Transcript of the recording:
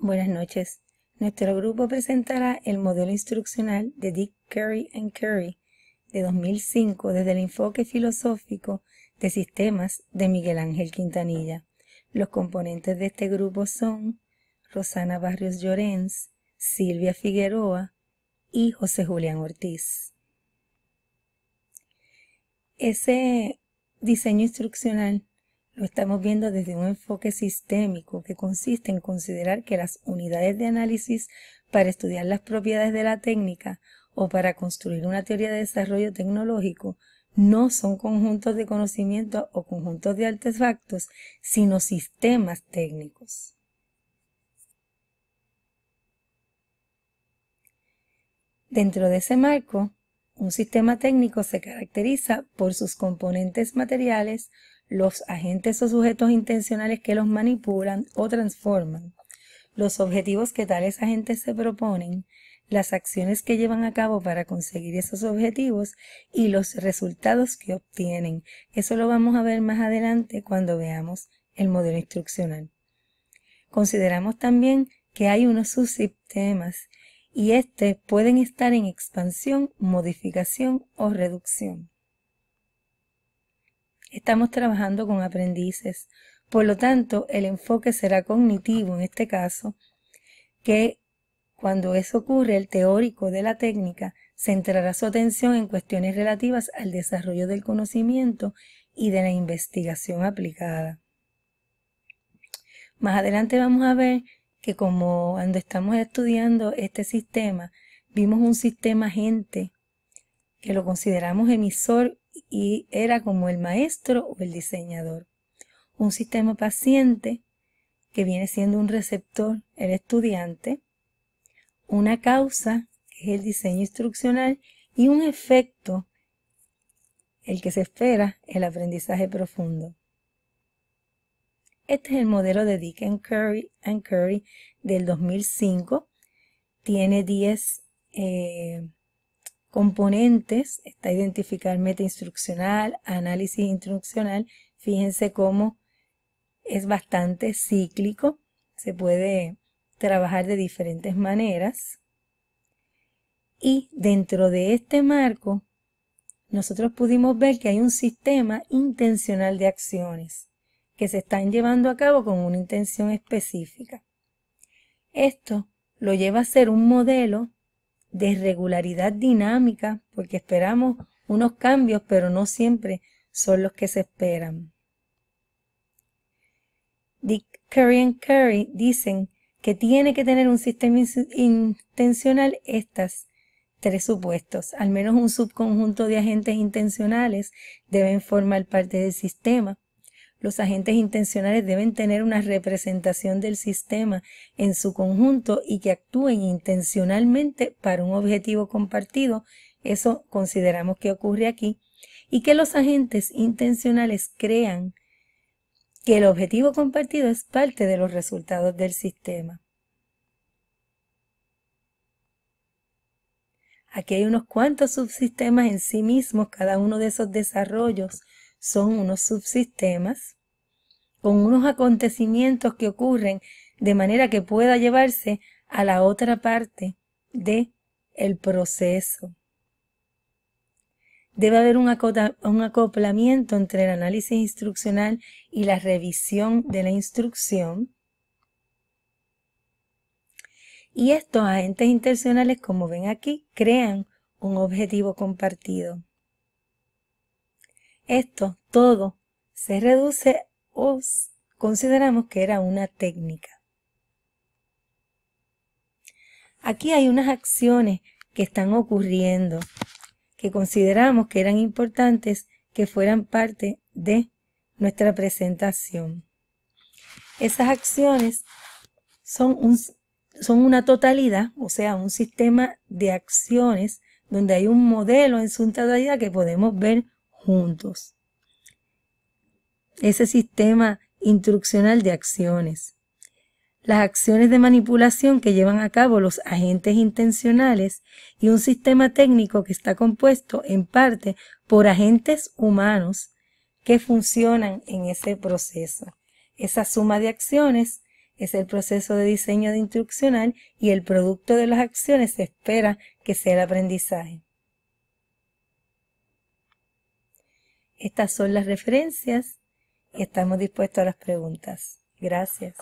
Buenas noches. Nuestro grupo presentará el modelo instruccional de Dick Curry and Curry de 2005 desde el enfoque filosófico de sistemas de Miguel Ángel Quintanilla. Los componentes de este grupo son Rosana Barrios Llorens, Silvia Figueroa y José Julián Ortiz. Ese diseño instruccional lo estamos viendo desde un enfoque sistémico que consiste en considerar que las unidades de análisis para estudiar las propiedades de la técnica o para construir una teoría de desarrollo tecnológico no son conjuntos de conocimiento o conjuntos de artefactos, sino sistemas técnicos. Dentro de ese marco, un sistema técnico se caracteriza por sus componentes materiales, los agentes o sujetos intencionales que los manipulan o transforman, los objetivos que tales agentes se proponen, las acciones que llevan a cabo para conseguir esos objetivos y los resultados que obtienen. Eso lo vamos a ver más adelante cuando veamos el modelo instruccional. Consideramos también que hay unos subsistemas y estos pueden estar en expansión, modificación o reducción. Estamos trabajando con aprendices. Por lo tanto, el enfoque será cognitivo en este caso, que cuando eso ocurre, el teórico de la técnica centrará su atención en cuestiones relativas al desarrollo del conocimiento y de la investigación aplicada. Más adelante vamos a ver que como cuando estamos estudiando este sistema, vimos un sistema agente que lo consideramos emisor y era como el maestro o el diseñador. Un sistema paciente que viene siendo un receptor, el estudiante, una causa, que es el diseño instruccional, y un efecto, el que se espera, el aprendizaje profundo. Este es el modelo de Dick and Curry, Curry del 2005. Tiene 10 componentes está identificar meta instruccional, análisis instruccional. Fíjense cómo es bastante cíclico, se puede trabajar de diferentes maneras. Y dentro de este marco, nosotros pudimos ver que hay un sistema intencional de acciones que se están llevando a cabo con una intención específica. Esto lo lleva a ser un modelo de regularidad dinámica, porque esperamos unos cambios, pero no siempre son los que se esperan. Dick Curry Curry dicen que tiene que tener un sistema intencional estas tres supuestos. Al menos un subconjunto de agentes intencionales deben formar parte del sistema. Los agentes intencionales deben tener una representación del sistema en su conjunto y que actúen intencionalmente para un objetivo compartido. Eso consideramos que ocurre aquí. Y que los agentes intencionales crean que el objetivo compartido es parte de los resultados del sistema. Aquí hay unos cuantos subsistemas en sí mismos, cada uno de esos desarrollos son unos subsistemas con unos acontecimientos que ocurren de manera que pueda llevarse a la otra parte de el proceso. Debe haber un, un acoplamiento entre el análisis instruccional y la revisión de la instrucción. Y estos agentes intencionales, como ven aquí, crean un objetivo compartido. Esto todo se reduce o consideramos que era una técnica. Aquí hay unas acciones que están ocurriendo que consideramos que eran importantes que fueran parte de nuestra presentación. Esas acciones son, son una totalidad, o sea, un sistema de acciones donde hay un modelo en su totalidad que podemos ver juntos. Ese sistema instruccional de acciones. Las acciones de manipulación que llevan a cabo los agentes intencionales y un sistema técnico que está compuesto en parte por agentes humanos que funcionan en ese proceso. Esa suma de acciones es el proceso de diseño de instruccional y el producto de las acciones se espera que sea el aprendizaje. Estas son las referencias y estamos dispuestos a las preguntas. Gracias.